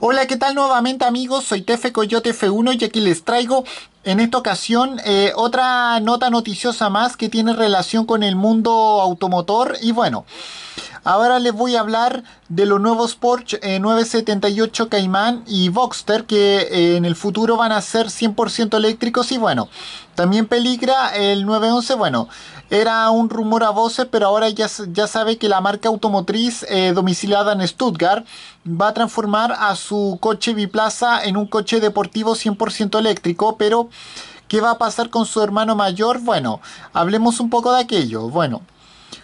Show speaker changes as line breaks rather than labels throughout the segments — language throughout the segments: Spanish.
Hola, ¿qué tal nuevamente amigos? Soy Tefe Coyote F1 y aquí les traigo en esta ocasión eh, otra nota noticiosa más que tiene relación con el mundo automotor y bueno... Ahora les voy a hablar de los nuevos Porsche 978 eh, Cayman y Boxster que eh, en el futuro van a ser 100% eléctricos y bueno, también peligra el 911, bueno, era un rumor a voces, pero ahora ya, ya sabe que la marca automotriz eh, domiciliada en Stuttgart va a transformar a su coche biplaza en un coche deportivo 100% eléctrico, pero ¿qué va a pasar con su hermano mayor? Bueno, hablemos un poco de aquello. Bueno,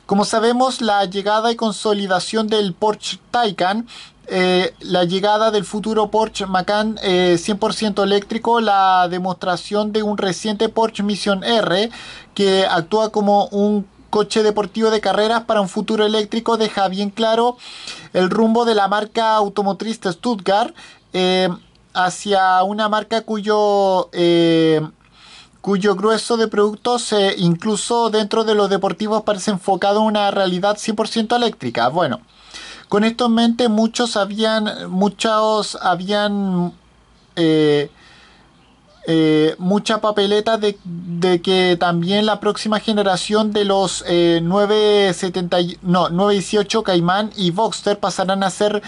como sabemos, la llegada y consolidación del Porsche Taycan eh, la llegada del futuro Porsche Macan 100% eh, eléctrico, la demostración de un reciente Porsche Mission R que actúa como un coche deportivo de carreras para un futuro eléctrico deja bien claro el rumbo de la marca automotriz Stuttgart eh, hacia una marca cuyo cuyo grueso de productos incluso dentro de los deportivos parece enfocado en una realidad 100% eléctrica. Bueno, con esto en mente muchos habían, muchos habían eh, eh, mucha papeleta de, que también la próxima generación de los eh, no, 918 Caimán y Boxster pasarán a ser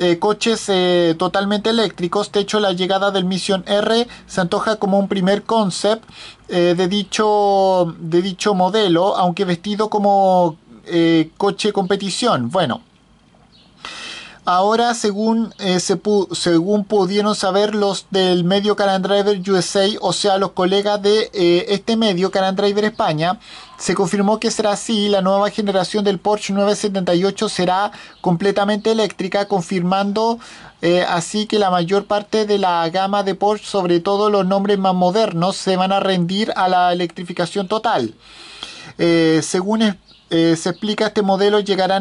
eh, coches eh, totalmente eléctricos. De hecho, la llegada del Mission R se antoja como un primer concept eh, de, dicho, de dicho modelo, aunque vestido como coche competición. Bueno. Ahora, según, eh, según pudieron saber los del medio Caran Driver USA, o sea, los colegas de eh, este medio, Caran Driver España, se confirmó que será así. La nueva generación del Porsche 978 será completamente eléctrica, confirmando eh, así que la mayor parte de la gama de Porsche, sobre todo los nombres más modernos, se van a rendir a la electrificación total. según eh, se explica este modelo llegará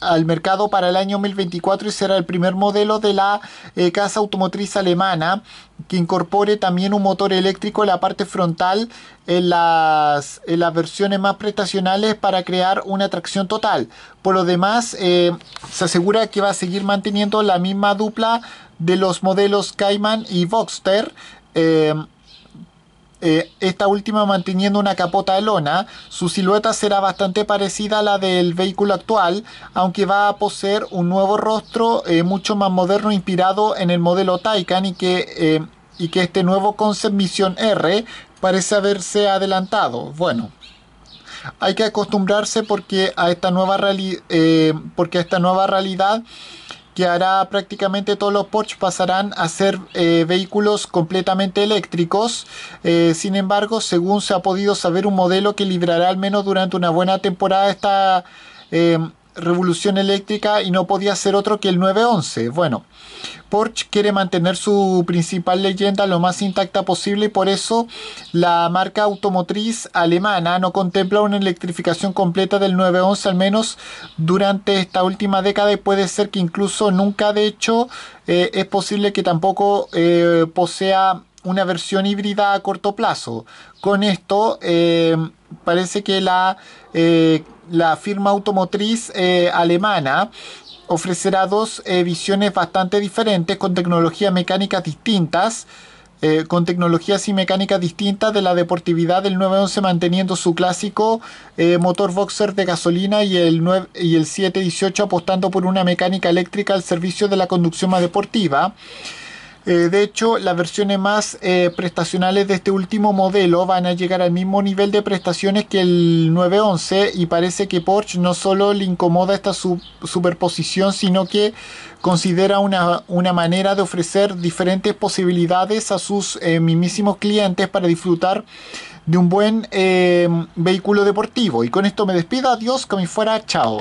al mercado para el año 2024 y será el primer modelo de la eh, casa automotriz alemana que incorpore también un motor eléctrico en la parte frontal en las, versiones más prestacionales para crear una tracción total. Por lo demás, eh, se asegura que va a seguir manteniendo la misma dupla de los modelos Cayman y Boxster eh, esta última manteniendo una capota de lona. Su silueta será bastante parecida a la del vehículo actual, aunque va a poseer un nuevo rostro eh, mucho más moderno inspirado en el modelo Taycan y que, eh, y que este nuevo Concept Misión R parece haberse adelantado. Bueno, hay que acostumbrarse porque a esta nueva, porque a esta nueva realidad que hará prácticamente todos los Porsche pasarán a ser eh, vehículos completamente eléctricos. Eh, sin embargo, según se ha podido saber, un modelo que librará al menos durante una buena temporada esta eh, revolución eléctrica y no podía ser otro que el 911. Bueno, Porsche quiere mantener su principal leyenda lo más intacta posible y por eso la marca automotriz alemana no contempla una electrificación completa del 911 al menos durante esta última década y puede ser que incluso nunca de hecho eh, es posible que tampoco eh, posea una versión híbrida a corto plazo. Con esto eh, parece que la la firma automotriz eh, alemana ofrecerá dos eh, visiones bastante diferentes con tecnologías mecánicas distintas. Eh, con tecnologías y mecánicas distintas de la deportividad del 911 manteniendo su clásico motor boxer de gasolina y el, 9, y el 718 apostando por una mecánica eléctrica al servicio de la conducción más deportiva. Eh, de hecho, las versiones más eh, prestacionales de este último modelo van a llegar al mismo nivel de prestaciones que el 911 y parece que Porsche no solo le incomoda esta superposición, sino que considera una, manera de ofrecer diferentes posibilidades a sus eh, mismísimos clientes para disfrutar de un buen eh, vehículo deportivo. Y con esto me despido, adiós, como fuera, chao.